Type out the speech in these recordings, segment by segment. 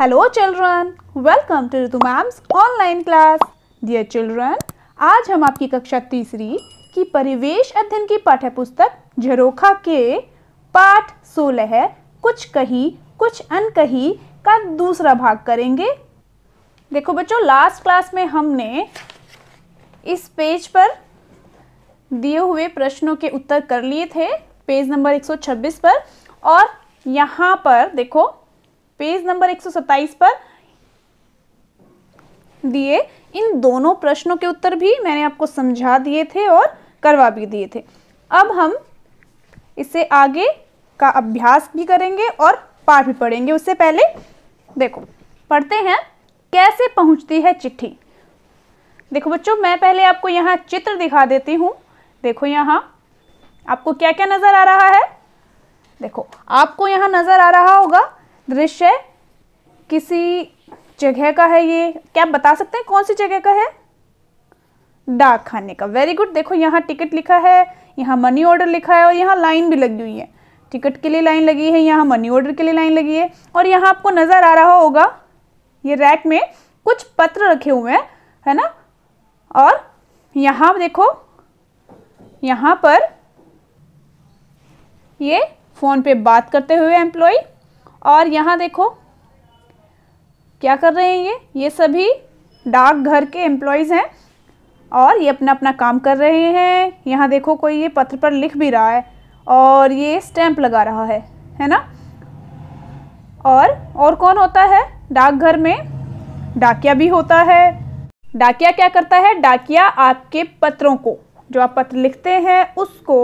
hello children welcome to Ritu ma'am's online class dear children आज हम आपकी कक्षा तीसरी की परिवेश अध्ययन की पाठ्य पुस्तक झरोखा के पाठ सोलह कुछ कही कुछ अनकही का दूसरा भाग करेंगे देखो बच्चों लास्ट क्लास में हमने इस पेज पर दिए हुए प्रश्नों के उत्तर कर लिए थे पेज नंबर 126 पर और यहाँ पर देखो पेज नंबर 127 पर दिए इन दोनों प्रश्नों के उत्तर भी मैंने आपको समझा दिए थे और करवा भी दिए थे अब हम इसे आगे का अभ्यास भी करेंगे और पाठ भी पढ़ेंगे उससे पहले देखो पढ़ते हैं कैसे पहुंचती है चिट्ठी देखो बच्चों मैं पहले आपको यहाँ चित्र दिखा देती हूँ देखो यहाँ आपको क्या क्या नज़र आ रहा है देखो आपको यहाँ नज़र आ रहा होगा दृश्य किसी जगह का है ये क्या आप बता सकते हैं कौन सी जगह का है डाक खाने का वेरी गुड देखो यहाँ टिकट लिखा है यहाँ मनी ऑर्डर लिखा है और यहाँ लाइन भी लगी हुई है टिकट के लिए लाइन लगी है यहाँ मनी ऑर्डर के लिए लाइन लगी है और यहाँ आपको नज़र आ रहा होगा ये रैक में कुछ पत्र रखे हुए हैं है ना और यहाँ देखो यहाँ पर ये फ़ोन पे बात करते हुए एम्प्लॉय और यहाँ देखो क्या कर रहे हैं ये ये सभी डाक घर के एम्प्लॉयज़ हैं और ये अपना अपना काम कर रहे हैं यहाँ देखो कोई ये पत्र पर लिख भी रहा है और ये स्टैंप लगा रहा है है ना और और कौन होता है डाकघर में डाकिया भी होता है डाकिया क्या करता है डाकिया आपके पत्रों को जो आप पत्र लिखते हैं उसको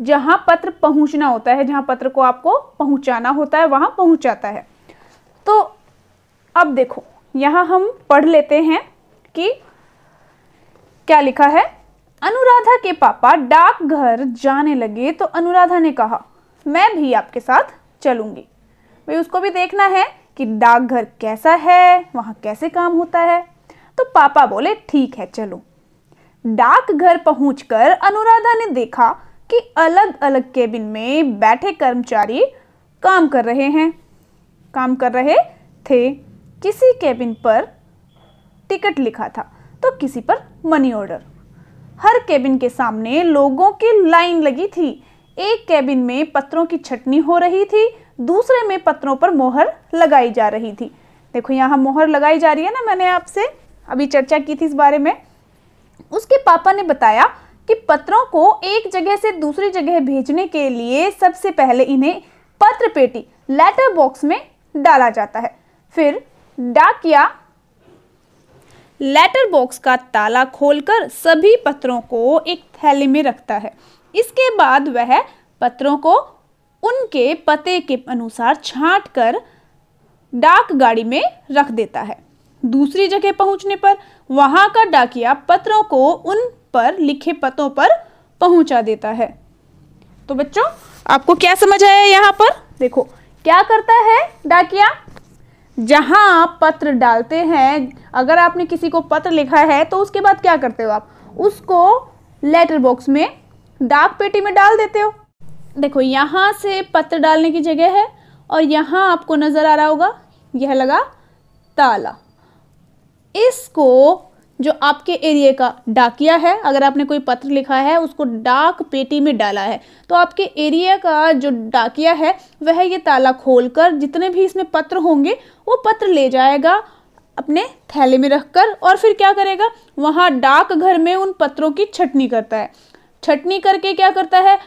जहां पत्र पहुंचना होता है जहां पत्र को आपको पहुंचाना होता है वहां पहुंचाता है तो अब देखो यहाँ हम पढ़ लेते हैं कि क्या लिखा है अनुराधा के पापा डाकघर जाने लगे तो अनुराधा ने कहा मैं भी आपके साथ चलूंगी भाई उसको भी देखना है कि डाकघर कैसा है वहां कैसे काम होता है तो पापा बोले ठीक है चलो डाकघर पहुंचकर अनुराधा ने देखा कि अलग अलग केबिन में बैठे कर्मचारी काम कर रहे हैं काम कर रहे थे किसी केबिन पर टिकट लिखा था तो किसी पर मनी ऑर्डर हर केबिन के सामने लोगों की लाइन लगी थी एक केबिन में पत्रों की छटनी हो रही थी दूसरे में पत्रों पर मोहर लगाई जा रही थी देखो यहाँ मोहर लगाई जा रही है ना मैंने आपसे अभी चर्चा की थी इस बारे में उसके पापा ने बताया कि पत्रों को एक जगह से दूसरी जगह भेजने के लिए सबसे पहले इन्हें पत्र पेटी लेटर बॉक्स में डाला जाता है फिर डाक या लेटर बॉक्स का ताला खोलकर सभी पत्रों को एक थैले में रखता है इसके बाद वह पत्रों को उनके पते के अनुसार छांट कर डाक गाड़ी में रख देता है दूसरी जगह पहुंचने पर वहां का डाकिया पत्रों को उन पर लिखे पतों पर पहुंचा देता है तो बच्चों आपको क्या समझ आया यहाँ पर देखो क्या करता है डाकिया जहाँ आप पत्र डालते हैं अगर आपने किसी को पत्र लिखा है तो उसके बाद क्या करते हो आप उसको लेटर बॉक्स में डाक पेटी में डाल देते हो देखो यहाँ से पत्र डालने की जगह है और यहाँ आपको नज़र आ रहा होगा यह लगा ताला इसको जो आपके एरिया का डाकिया है अगर आपने कोई पत्र लिखा है उसको डाक पेटी में डाला है तो आपके एरिया का जो डाकिया है वह ये ताला खोलकर जितने भी इसमें पत्र होंगे वो पत्र ले जाएगा अपने थैले में रखकर और फिर क्या करेगा वहाँ डाक घर में उन पत्रों की छटनी करता है छटनी करके क्या करता है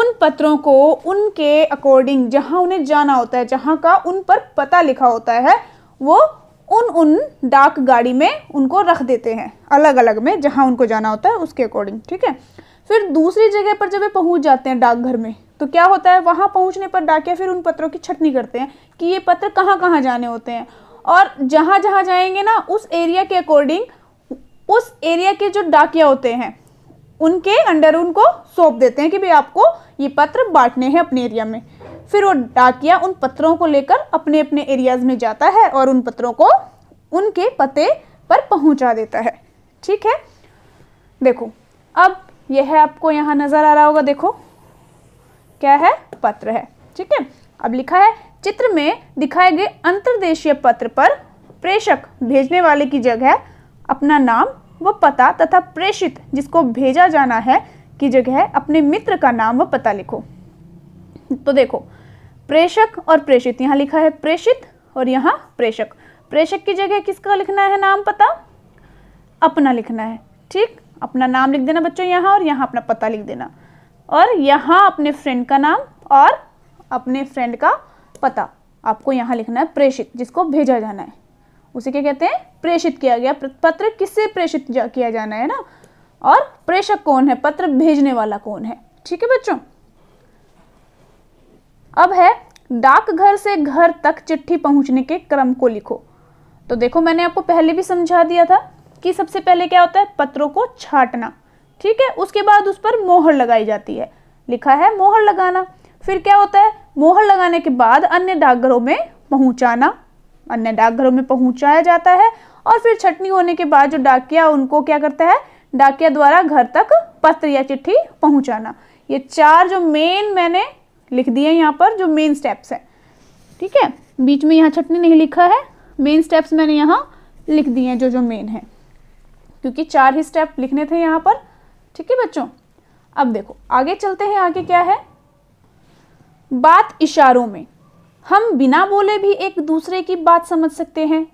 उन पत्रों को उनके अकॉर्डिंग जहाँ उन्हें जाना होता है जहाँ का उन पर पता लिखा होता है वो उन उन डाक गाड़ी में उनको रख देते हैं अलग अलग में जहाँ उनको जाना होता है उसके अकॉर्डिंग ठीक है फिर दूसरी जगह पर जब ये पहुँच जाते हैं डाकघर में तो क्या होता है वहाँ पहुँचने पर डाकिया फिर उन पत्रों की छटनी करते हैं कि ये पत्र कहाँ कहाँ जाने होते हैं और जहाँ जहाँ जाएंगे ना उस एरिया के अकॉर्डिंग उस एरिया के जो डाकिया होते हैं उनके अंडर उनको सौंप देते हैं कि भाई आपको ये पत्र बांटने हैं अपने एरिया में फिर वो डाकिया उन पत्रों को लेकर अपने अपने एरियाज में जाता है और उन पत्रों को उनके पते पर पहुंचा देता है ठीक है देखो अब यह है आपको यहाँ नज़र आ रहा होगा देखो क्या है पत्र है ठीक है अब लिखा है चित्र में दिखाए गए अंतर्देशीय पत्र पर प्रेषक भेजने वाले की जगह अपना नाम व पता तथा प्रेषित जिसको भेजा जाना है की जगह अपने मित्र का नाम व पता लिखो तो देखो प्रेषक और प्रेषित यहाँ लिखा है प्रेषित और यहाँ प्रेषक प्रेषक की जगह किसका लिखना है नाम पता अपना लिखना है ठीक अपना नाम लिख देना बच्चों यहाँ और यहाँ अपना पता लिख देना और यहाँ अपने फ्रेंड का नाम और अपने फ्रेंड का पता आपको यहाँ लिखना है प्रेषित जिसको भेजा जाना है उसे क्या कहते हैं प्रेषित किया गया पत्र किससे प्रेषित किया जाना है ना और प्रेषक कौन है पत्र भेजने वाला कौन है ठीक है बच्चों अब है डाकघर से घर तक चिट्ठी पहुंचने के क्रम को लिखो तो देखो मैंने आपको पहले भी समझा दिया था कि सबसे पहले क्या होता है पत्रों को छाटना ठीक है उसके बाद उस पर मोहर लगाई जाती है लिखा है मोहर लगाना फिर क्या होता है मोहर लगाने के बाद अन्य डाकघरों में पहुंचाना अन्य डाकघरों में पहुंचाया जाता है और फिर छटनी होने के बाद जो डाकिया उनको क्या करता है डाकिया द्वारा घर तक पत्र या चिट्ठी पहुंचाना ये चार जो मेन मैंने लिख दिया यहाँ पर जो मेन स्टेप्स है ठीक है बीच में यहाँ छटनी नहीं लिखा है मेन स्टेप्स मैंने यहाँ लिख दिए हैं जो जो मेन है क्योंकि चार ही स्टेप लिखने थे यहाँ पर ठीक है बच्चों अब देखो आगे चलते हैं आगे क्या है बात इशारों में हम बिना बोले भी एक दूसरे की बात समझ सकते हैं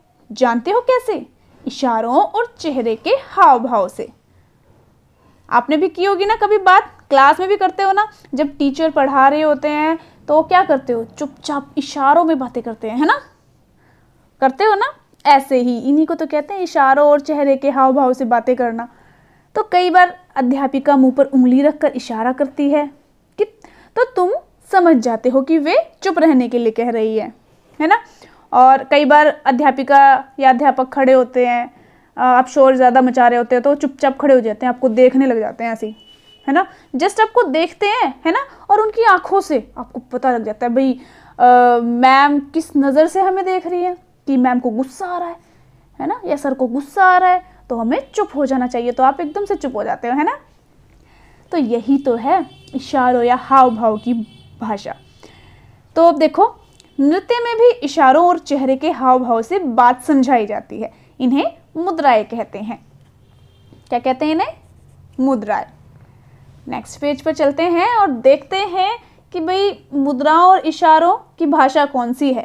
जानते हो कैसे इशारों और चेहरे के हाव भाव से आपने भी की होगी ना कभी बात क्लास में भी करते हो ना जब टीचर पढ़ा रहे होते हैं तो क्या करते हो चुपचाप इशारों में बातें करते हैं है ना करते हो ना ऐसे ही इन्हीं को तो कहते हैं इशारों और चेहरे के हाव भाव से बातें करना तो कई बार अध्यापिका मुंह पर उंगली रखकर इशारा करती है कि तो तुम समझ जाते हो कि वे चुप रहने के लिए कह रही है है ना और कई बार अध्यापिका या अध्यापक खड़े होते हैं आप शोर ज़्यादा मचा रहे होते हैं तो चुपचाप खड़े हो जाते हैं आपको देखने लग जाते हैं ऐसे है ना जस्ट आपको देखते हैं है ना और उनकी आंखों से आपको पता लग जाता है भाई मैम किस नज़र से हमें देख रही है कि मैम को गुस्सा आ रहा है है ना या सर को गुस्सा आ रहा है तो हमें चुप हो जाना चाहिए तो आप एकदम से चुप हो जाते हो है ना तो यही तो है इशारों या हाव भाव की भाषा तो अब देखो नृत्य में भी इशारों और चेहरे के हाव भाव से बात समझाई जाती है इन्हें मुद्राएं कहते हैं क्या कहते हैं इन्हें मुद्राएं नेक्स्ट पेज पर चलते हैं और देखते हैं कि भाई मुद्राओं और इशारों की भाषा कौन सी है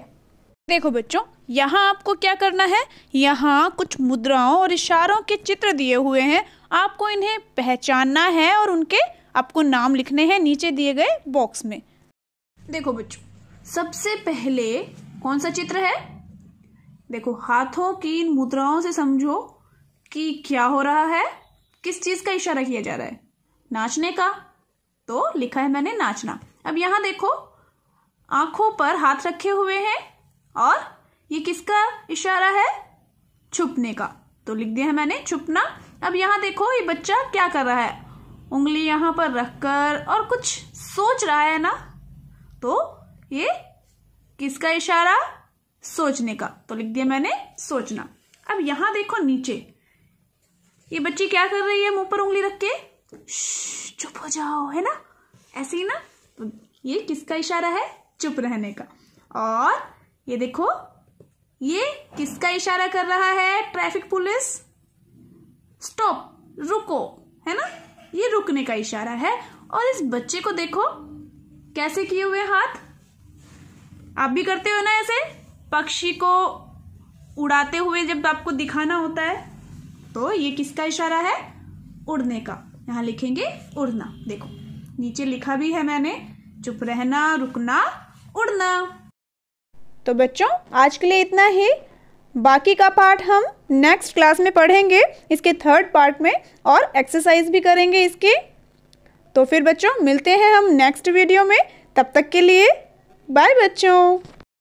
देखो बच्चों यहाँ आपको क्या करना है यहाँ कुछ मुद्राओं और इशारों के चित्र दिए हुए हैं आपको इन्हें पहचानना है और उनके आपको नाम लिखने हैं नीचे दिए गए बॉक्स में देखो बच्चों सबसे पहले कौन सा चित्र है देखो हाथों की इन मुद्राओं से समझो कि क्या हो रहा है किस चीज का इशारा किया जा रहा है नाचने का तो लिखा है मैंने नाचना अब यहां देखो आंखों पर हाथ रखे हुए हैं और ये किसका इशारा है छुपने का तो लिख दिया है मैंने छुपना अब यहाँ देखो ये बच्चा क्या कर रहा है उंगली यहां पर रखकर और कुछ सोच रहा है ना तो ये किसका इशारा सोचने का तो लिख दिया मैंने सोचना अब यहां देखो नीचे ये बच्ची क्या कर रही है मुंह पर उंगली रख के चुप हो जाओ है ना ऐसे ही ना तो ये किसका इशारा है चुप रहने का और ये देखो ये किसका इशारा कर रहा है ट्रैफिक पुलिस स्टॉप रुको है ना ये रुकने का इशारा है और इस बच्चे को देखो कैसे किए हुए हाथ आप भी करते हो ना ऐसे पक्षी को उड़ाते हुए जब आपको दिखाना होता है तो ये किसका इशारा है उड़ने का यहाँ लिखेंगे उड़ना देखो नीचे लिखा भी है मैंने चुप रहना रुकना उड़ना तो बच्चों आज के लिए इतना ही बाकी का पार्ट हम नेक्स्ट क्लास में पढ़ेंगे इसके थर्ड पार्ट में और एक्सरसाइज भी करेंगे इसके तो फिर बच्चों मिलते हैं हम नेक्स्ट वीडियो में तब तक के लिए बाय बच्चों